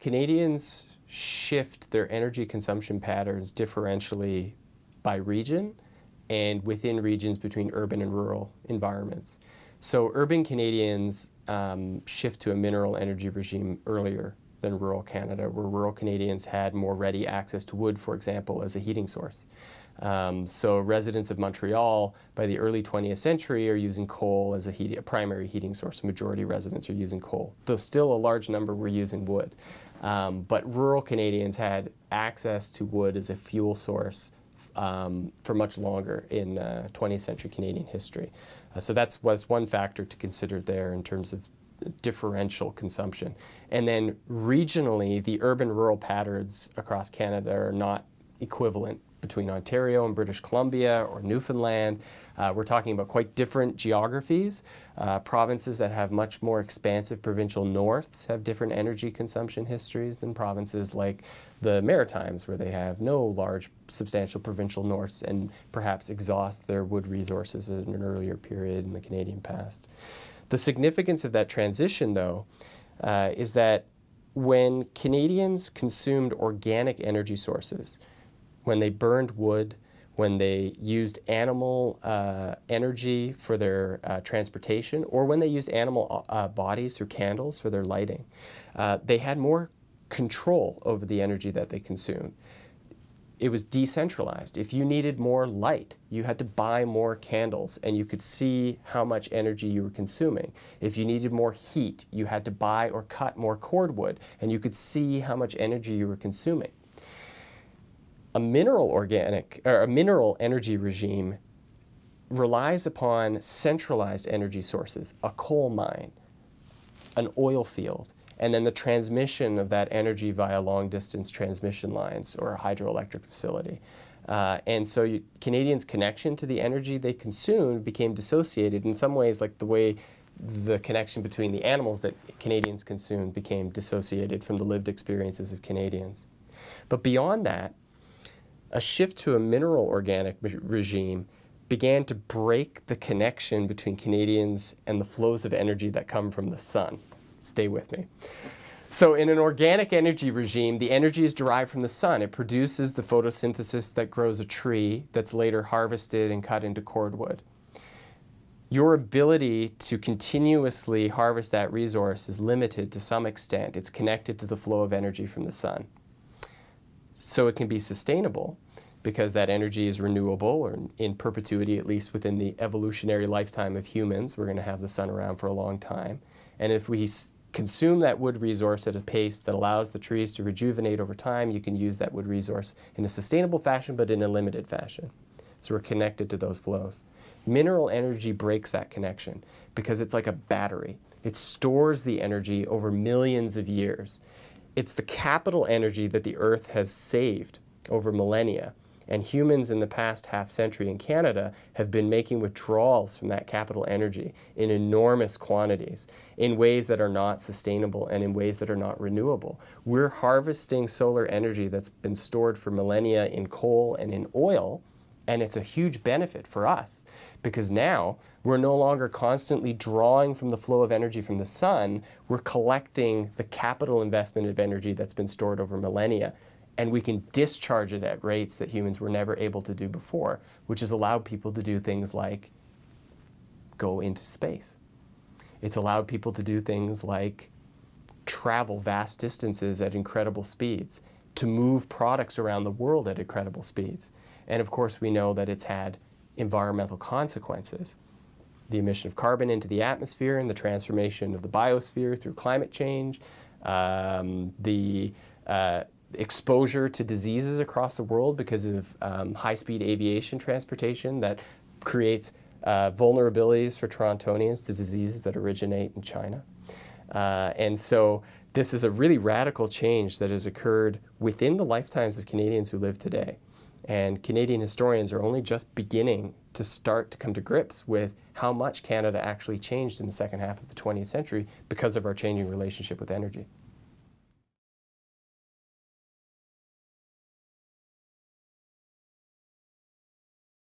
Canadians shift their energy consumption patterns differentially by region and within regions between urban and rural environments. So urban Canadians um, shift to a mineral energy regime earlier than rural Canada, where rural Canadians had more ready access to wood, for example, as a heating source. Um, so residents of Montreal by the early 20th century are using coal as a, heat, a primary heating source. The majority residents are using coal, though still a large number were using wood. Um, but rural Canadians had access to wood as a fuel source um, for much longer in uh, 20th century Canadian history. Uh, so that was one factor to consider there in terms of differential consumption. And then regionally, the urban-rural patterns across Canada are not equivalent between Ontario and British Columbia or Newfoundland. Uh, we're talking about quite different geographies. Uh, provinces that have much more expansive provincial norths have different energy consumption histories than provinces like the Maritimes, where they have no large, substantial provincial norths and perhaps exhaust their wood resources at an earlier period in the Canadian past. The significance of that transition, though, uh, is that when Canadians consumed organic energy sources, when they burned wood, when they used animal uh, energy for their uh, transportation, or when they used animal uh, bodies through candles for their lighting, uh, they had more control over the energy that they consumed. It was decentralized. If you needed more light, you had to buy more candles and you could see how much energy you were consuming. If you needed more heat, you had to buy or cut more cordwood and you could see how much energy you were consuming a mineral organic or a mineral energy regime relies upon centralized energy sources, a coal mine, an oil field, and then the transmission of that energy via long distance transmission lines or a hydroelectric facility. Uh, and so you, Canadians' connection to the energy they consumed became dissociated in some ways, like the way the connection between the animals that Canadians consumed became dissociated from the lived experiences of Canadians. But beyond that, a shift to a mineral organic regime began to break the connection between Canadians and the flows of energy that come from the sun. Stay with me. So, in an organic energy regime, the energy is derived from the sun. It produces the photosynthesis that grows a tree that's later harvested and cut into cordwood. Your ability to continuously harvest that resource is limited to some extent. It's connected to the flow of energy from the sun so it can be sustainable because that energy is renewable or in perpetuity, at least within the evolutionary lifetime of humans. We're going to have the sun around for a long time. And if we consume that wood resource at a pace that allows the trees to rejuvenate over time, you can use that wood resource in a sustainable fashion, but in a limited fashion. So we're connected to those flows. Mineral energy breaks that connection because it's like a battery. It stores the energy over millions of years. It's the capital energy that the Earth has saved over millennia. And humans in the past half century in Canada have been making withdrawals from that capital energy in enormous quantities, in ways that are not sustainable and in ways that are not renewable. We're harvesting solar energy that's been stored for millennia in coal and in oil and it's a huge benefit for us because now we're no longer constantly drawing from the flow of energy from the sun. We're collecting the capital investment of energy that's been stored over millennia. And we can discharge it at rates that humans were never able to do before, which has allowed people to do things like go into space. It's allowed people to do things like travel vast distances at incredible speeds, to move products around the world at incredible speeds. And of course, we know that it's had environmental consequences. The emission of carbon into the atmosphere and the transformation of the biosphere through climate change, um, the uh, exposure to diseases across the world because of um, high speed aviation transportation that creates uh, vulnerabilities for Torontonians to diseases that originate in China. Uh, and so this is a really radical change that has occurred within the lifetimes of Canadians who live today. And Canadian historians are only just beginning to start to come to grips with how much Canada actually changed in the second half of the 20th century because of our changing relationship with energy.